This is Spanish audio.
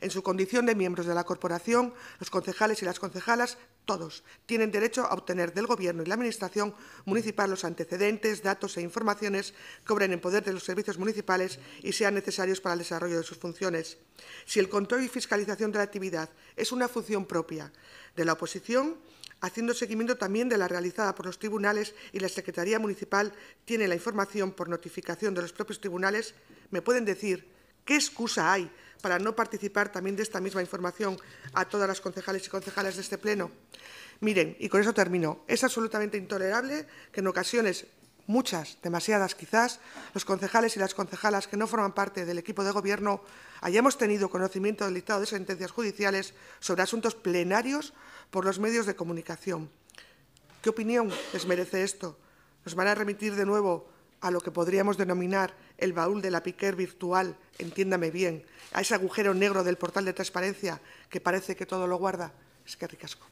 En su condición de miembros de la corporación, los concejales y las concejalas, todos, tienen derecho a obtener del Gobierno y la Administración municipal los antecedentes, datos e informaciones que obren en poder de los servicios municipales y sean necesarios para el desarrollo de sus funciones. Si el control y fiscalización de la actividad es una función propia de la oposición, haciendo seguimiento también de la realizada por los tribunales y la Secretaría Municipal tiene la información por notificación de los propios tribunales, me pueden decir qué excusa hay para no participar también de esta misma información a todas las concejales y concejales de este Pleno. Miren, y con eso termino, es absolutamente intolerable que en ocasiones muchas, demasiadas quizás, los concejales y las concejalas que no forman parte del equipo de gobierno hayamos tenido conocimiento del dictado de sentencias judiciales sobre asuntos plenarios por los medios de comunicación. ¿Qué opinión les merece esto? ¿Nos van a remitir de nuevo a lo que podríamos denominar el baúl de la piquer virtual, entiéndame bien, a ese agujero negro del portal de transparencia que parece que todo lo guarda. Es que ricasco.